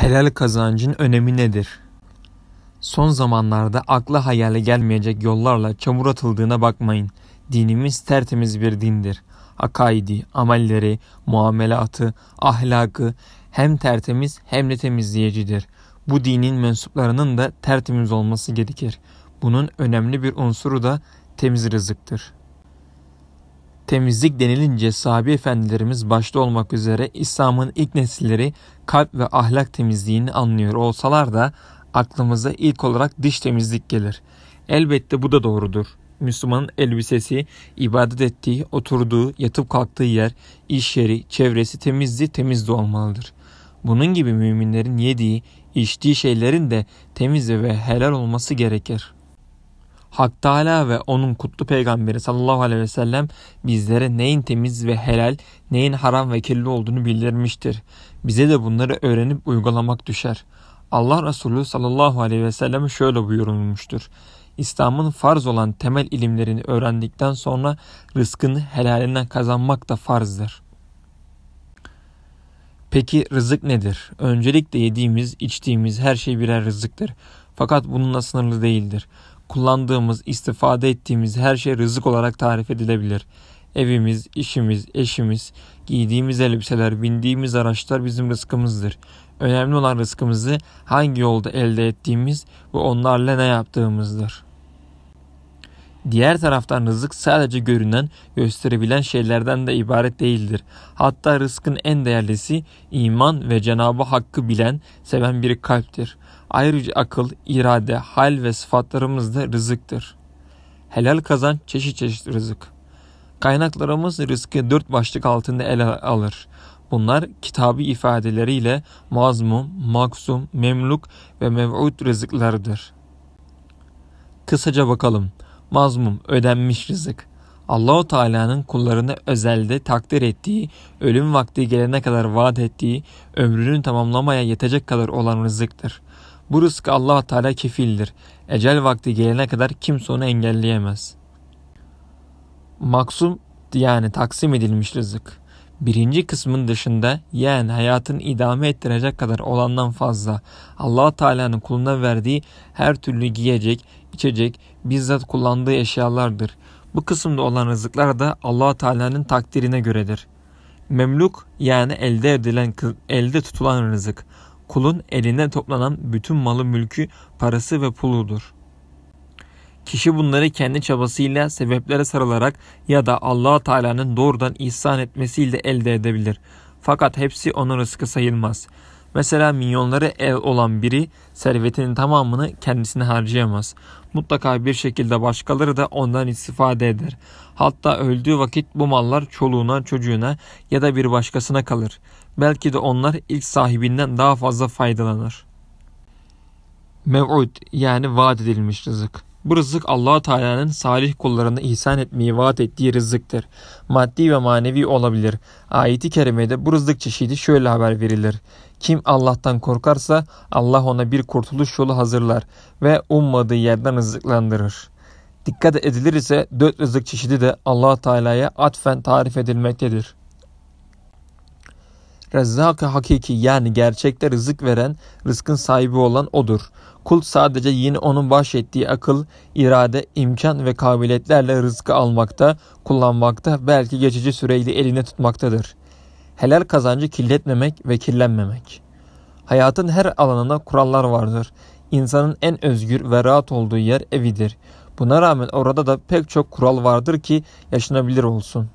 Helal kazancın önemi nedir? Son zamanlarda akla hayale gelmeyecek yollarla çamur atıldığına bakmayın. Dinimiz tertemiz bir dindir. Akaidi, amelleri, muamelatı, ahlakı hem tertemiz hem de temizleyicidir. Bu dinin mensuplarının da tertemiz olması gerekir. Bunun önemli bir unsuru da temiz rızıktır. Temizlik denilince sahabe efendilerimiz başta olmak üzere İslam'ın ilk nesilleri kalp ve ahlak temizliğini anlıyor olsalar da aklımıza ilk olarak dış temizlik gelir. Elbette bu da doğrudur. Müslümanın elbisesi, ibadet ettiği, oturduğu, yatıp kalktığı yer, iş yeri, çevresi temizliği temiz de olmalıdır. Bunun gibi müminlerin yediği, içtiği şeylerin de temiz ve helal olması gerekir.'' Hak Teala ve onun kutlu peygamberi sallallahu aleyhi ve sellem bizlere neyin temiz ve helal, neyin haram ve kirli olduğunu bildirmiştir. Bize de bunları öğrenip uygulamak düşer. Allah Resulü sallallahu aleyhi ve sellem şöyle buyurulmuştur. İslam'ın farz olan temel ilimlerini öğrendikten sonra rızkını helalinden kazanmak da farzdır. Peki rızık nedir? Öncelikle yediğimiz, içtiğimiz her şey birer rızıktır. Fakat bununla sınırlı değildir kullandığımız, istifade ettiğimiz her şey rızık olarak tarif edilebilir. Evimiz, işimiz, eşimiz, giydiğimiz elbiseler, bindiğimiz araçlar bizim rızkımızdır. Önemli olan rızkımızı hangi yolda elde ettiğimiz ve onlarla ne yaptığımızdır. Diğer taraftan rızık sadece görünen, gösterebilen şeylerden de ibaret değildir. Hatta rızkın en değerlisi iman ve Cenabı Hakk'ı bilen, seven bir kalptir. Ayrıca akıl, irade, hal ve sıfatlarımız da rızıktır. Helal kazan çeşit çeşit rızık. Kaynaklarımız rızkı dört başlık altında ele alır. Bunlar kitabı ifadeleriyle mazmum, maksum, memluk ve mev'ud rızıklardır. Kısaca bakalım. Mazmum, ödenmiş rızık. Allahu Teala'nın kullarını özelde takdir ettiği, ölüm vakti gelene kadar vaat ettiği, ömrünü tamamlamaya yetecek kadar olan rızıktır. Bu rızk allah Teala kefildir. Ecel vakti gelene kadar kimse onu engelleyemez. Maksum yani taksim edilmiş rızık. Birinci kısmın dışında yani hayatın idame ettirecek kadar olandan fazla allah Teala'nın kuluna verdiği her türlü giyecek, içecek, bizzat kullandığı eşyalardır. Bu kısımda olan rızıklar da allah Teala'nın takdirine göredir. Memluk yani elde edilen elde tutulan rızık kulun elinde toplanan bütün malı mülkü, parası ve puludur. Kişi bunları kendi çabasıyla sebeplere sarılarak ya da allah Teala'nın doğrudan ihsan etmesiyle elde edebilir. Fakat hepsi onun rızkı sayılmaz. Mesela milyonları el olan biri servetinin tamamını kendisine harcayamaz. Mutlaka bir şekilde başkaları da ondan istifade eder. Hatta öldüğü vakit bu mallar çoluğuna, çocuğuna ya da bir başkasına kalır. Belki de onlar ilk sahibinden daha fazla faydalanır. Mev'ud yani vaat edilmiş rızık. Bu rızık allah Teala'nın salih kullarına ihsan etmeyi vaat ettiği rızıktır. Maddi ve manevi olabilir. Ayeti kerimede bu rızık çeşidi şöyle haber verilir. Kim Allah'tan korkarsa Allah ona bir kurtuluş yolu hazırlar ve ummadığı yerden rızıklandırır. Dikkat edilirse dört rızık çeşidi de allah Teala'ya atfen tarif edilmektedir. Rezzak-ı hakiki yani gerçekte rızık veren, rızkın sahibi olan O'dur. Kul sadece yine onun bahşettiği akıl, irade, imkan ve kabiliyetlerle rızkı almakta, kullanmakta, belki geçici süreyle eline tutmaktadır. Helal kazancı kirletmemek ve kirlenmemek. Hayatın her alanına kurallar vardır. İnsanın en özgür ve rahat olduğu yer evidir. Buna rağmen orada da pek çok kural vardır ki yaşanabilir olsun.''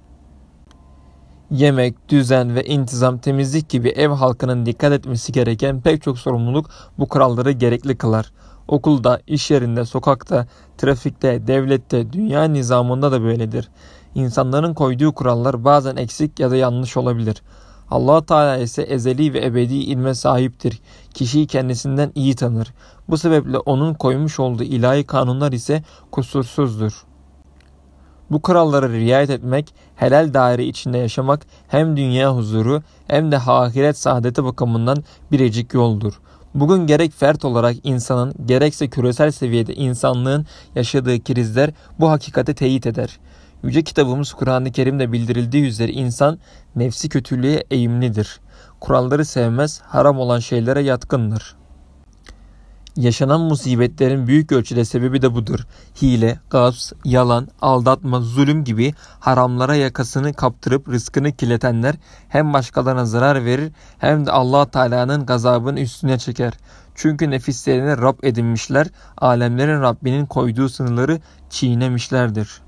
yemek, düzen ve intizam, temizlik gibi ev halkının dikkat etmesi gereken pek çok sorumluluk bu kuralları gerekli kılar. Okulda, iş yerinde, sokakta, trafikte, devlette, dünya nizamında da böyledir. İnsanların koyduğu kurallar bazen eksik ya da yanlış olabilir. Allah Teala ise ezeli ve ebedi ilme sahiptir. Kişiyi kendisinden iyi tanır. Bu sebeple onun koymuş olduğu ilahi kanunlar ise kusursuzdur. Bu kurallara riayet etmek, helal daire içinde yaşamak hem dünya huzuru hem de ahiret saadeti bakımından biricik yoldur. Bugün gerek fert olarak insanın gerekse küresel seviyede insanlığın yaşadığı krizler bu hakikati teyit eder. Yüce kitabımız Kur'an-ı Kerim'de bildirildiği üzere insan nefsi kötülüğe eğimlidir. Kuralları sevmez, haram olan şeylere yatkındır. Yaşanan musibetlerin büyük ölçüde sebebi de budur. Hile, gaps, yalan, aldatma, zulüm gibi haramlara yakasını kaptırıp rızkını kirletenler hem başkalarına zarar verir hem de allah Teala'nın gazabını üstüne çeker. Çünkü nefislerine Rab edinmişler, alemlerin Rabbinin koyduğu sınırları çiğnemişlerdir.''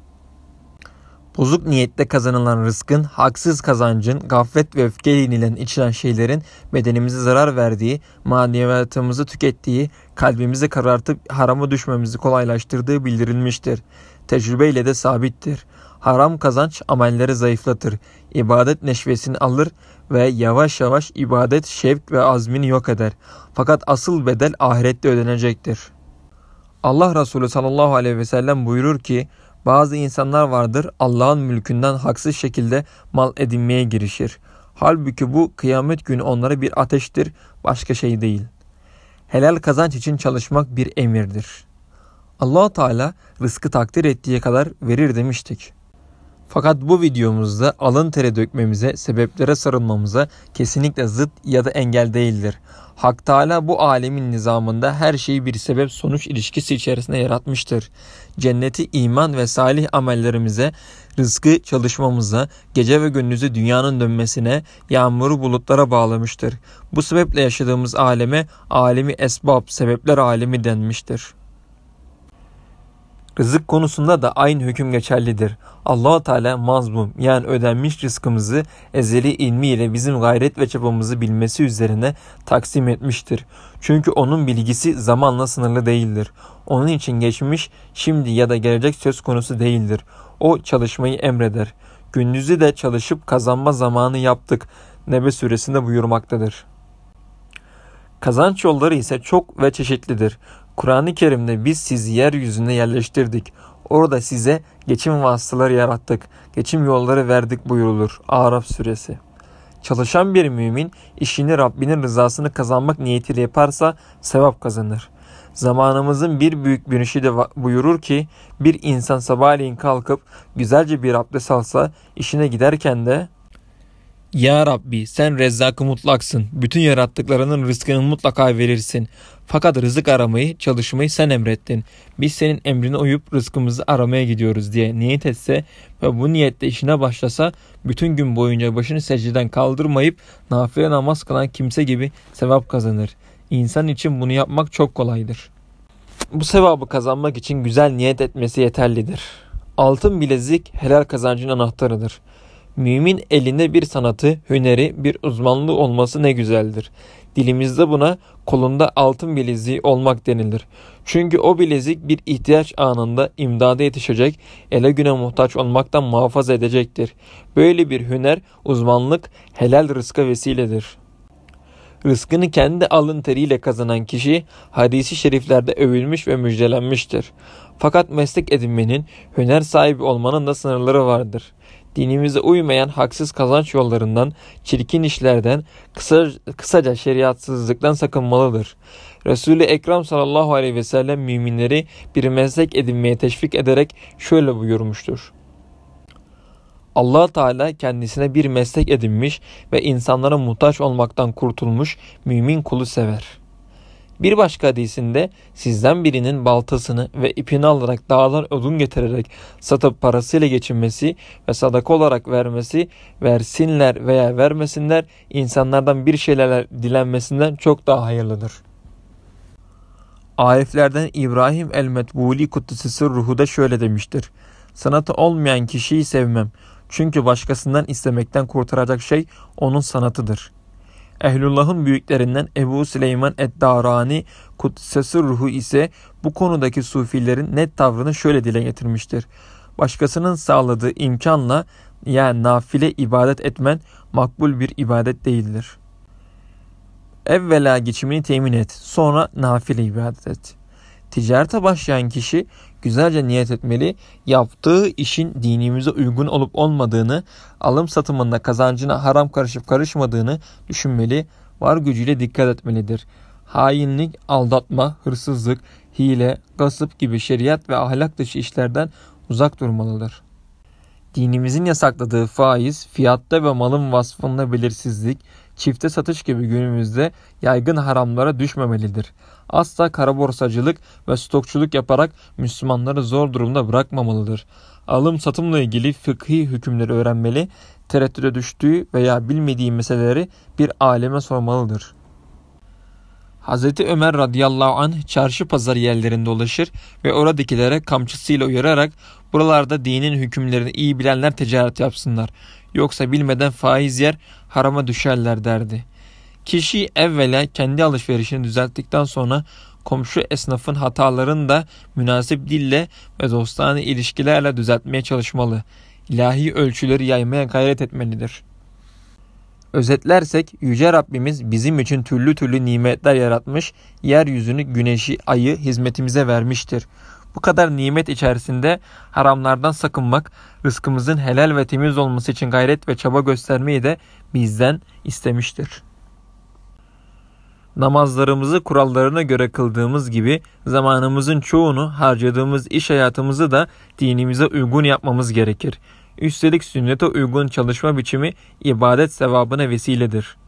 Bozuk niyetle kazanılan rızkın, haksız kazancın, gaflet ve öfkeyle yenilen içilen şeylerin bedenimize zarar verdiği, maneviyatımızı tükettiği, kalbimizi karartıp harama düşmemizi kolaylaştırdığı bildirilmiştir. Tecrübeyle de sabittir. Haram kazanç amelleri zayıflatır, ibadet neşvesini alır ve yavaş yavaş ibadet şevk ve azmini yok eder. Fakat asıl bedel ahirette ödenecektir. Allah Resulü sallallahu aleyhi ve sellem buyurur ki bazı insanlar vardır Allah'ın mülkünden haksız şekilde mal edinmeye girişir. Halbuki bu kıyamet günü onlara bir ateştir, başka şey değil. Helal kazanç için çalışmak bir emirdir. allah Teala rızkı takdir ettiği kadar verir demiştik. Fakat bu videomuzda alın tere dökmemize, sebeplere sarılmamıza kesinlikle zıt ya da engel değildir. Hak Teala bu alemin nizamında her şeyi bir sebep sonuç ilişkisi içerisinde yaratmıştır. Cenneti iman ve salih amellerimize, rızkı çalışmamıza, gece ve gündüzü dünyanın dönmesine, yağmuru bulutlara bağlamıştır. Bu sebeple yaşadığımız aleme alemi esbab, sebepler alemi denmiştir. Rızık konusunda da aynı hüküm geçerlidir. allah Teala mazlum yani ödenmiş rızkımızı ezeli ilmiyle bizim gayret ve çabamızı bilmesi üzerine taksim etmiştir. Çünkü onun bilgisi zamanla sınırlı değildir. Onun için geçmiş, şimdi ya da gelecek söz konusu değildir. O çalışmayı emreder. Gündüzü de çalışıp kazanma zamanı yaptık. Nebe suresinde buyurmaktadır. Kazanç yolları ise çok ve çeşitlidir. Kur'an-ı Kerim'de biz sizi yeryüzüne yerleştirdik. Orada size geçim vasıtaları yarattık. Geçim yolları verdik buyurulur. Araf suresi. Çalışan bir mümin işini Rabbinin rızasını kazanmak niyetiyle yaparsa sevap kazanır. Zamanımızın bir büyük güneşi de buyurur ki bir insan sabahleyin kalkıp güzelce bir abdest alsa işine giderken de ya Rabbi sen rezzakı mutlaksın. Bütün yarattıklarının rızkını mutlaka verirsin. Fakat rızık aramayı, çalışmayı sen emrettin. Biz senin emrine uyup rızkımızı aramaya gidiyoruz diye niyet etse ve bu niyetle işine başlasa bütün gün boyunca başını secdeden kaldırmayıp nafile namaz kılan kimse gibi sevap kazanır. İnsan için bunu yapmak çok kolaydır. Bu sevabı kazanmak için güzel niyet etmesi yeterlidir. Altın bilezik helal kazancın anahtarıdır. Mümin elinde bir sanatı, hüneri, bir uzmanlığı olması ne güzeldir. Dilimizde buna kolunda altın bileziği olmak denilir. Çünkü o bilezik bir ihtiyaç anında imdada yetişecek, ele güne muhtaç olmaktan muhafaza edecektir. Böyle bir hüner, uzmanlık helal rızka vesiledir.'' rızkını kendi alın teriyle kazanan kişi hadisi şeriflerde övülmüş ve müjdelenmiştir. Fakat meslek edinmenin, hüner sahibi olmanın da sınırları vardır dinimize uymayan haksız kazanç yollarından, çirkin işlerden, kısa, kısaca şeriatsızlıktan sakınmalıdır. Resul-i Ekrem sallallahu aleyhi ve sellem müminleri bir meslek edinmeye teşvik ederek şöyle buyurmuştur. allah Teala kendisine bir meslek edinmiş ve insanlara muhtaç olmaktan kurtulmuş mümin kulu sever.'' Bir başka hadisinde sizden birinin baltasını ve ipini alarak dağlar odun getirerek satıp parasıyla geçinmesi ve sadaka olarak vermesi versinler veya vermesinler insanlardan bir şeyler dilenmesinden çok daha hayırlıdır. Ariflerden İbrahim el-Metbuli Kuddisesi ruhu da şöyle demiştir. Sanatı olmayan kişiyi sevmem. Çünkü başkasından istemekten kurtaracak şey onun sanatıdır.'' Ehlullah'ın büyüklerinden Ebu Süleyman Eddarani Kutsesi Ruhu ise bu konudaki sufilerin net tavrını şöyle dile getirmiştir. Başkasının sağladığı imkanla yani nafile ibadet etmen makbul bir ibadet değildir. Evvela geçimini temin et, sonra nafile ibadet et. Ticarete başlayan kişi güzelce niyet etmeli, yaptığı işin dinimize uygun olup olmadığını, alım satımında kazancına haram karışıp karışmadığını düşünmeli, var gücüyle dikkat etmelidir. Hainlik, aldatma, hırsızlık, hile, gasp gibi şeriat ve ahlak dışı işlerden uzak durmalıdır. Dinimizin yasakladığı faiz, fiyatta ve malın vasfında belirsizlik, çifte satış gibi günümüzde yaygın haramlara düşmemelidir asla kara borsacılık ve stokçuluk yaparak Müslümanları zor durumda bırakmamalıdır. Alım satımla ilgili fıkhi hükümleri öğrenmeli, tereddüde düştüğü veya bilmediği meseleleri bir aleme sormalıdır. Hz. Ömer radıyallahu anh çarşı pazar yerlerinde dolaşır ve oradakilere kamçısıyla uyararak buralarda dinin hükümlerini iyi bilenler ticaret yapsınlar. Yoksa bilmeden faiz yer harama düşerler derdi.'' Kişi evvela kendi alışverişini düzelttikten sonra komşu esnafın hatalarını da münasip dille ve dostane ilişkilerle düzeltmeye çalışmalı. İlahi ölçüleri yaymaya gayret etmelidir. Özetlersek Yüce Rabbimiz bizim için türlü türlü nimetler yaratmış, yeryüzünü, güneşi, ayı hizmetimize vermiştir. Bu kadar nimet içerisinde haramlardan sakınmak, rızkımızın helal ve temiz olması için gayret ve çaba göstermeyi de bizden istemiştir namazlarımızı kurallarına göre kıldığımız gibi zamanımızın çoğunu harcadığımız iş hayatımızı da dinimize uygun yapmamız gerekir. Üstelik sünnete uygun çalışma biçimi ibadet sevabına vesiledir.''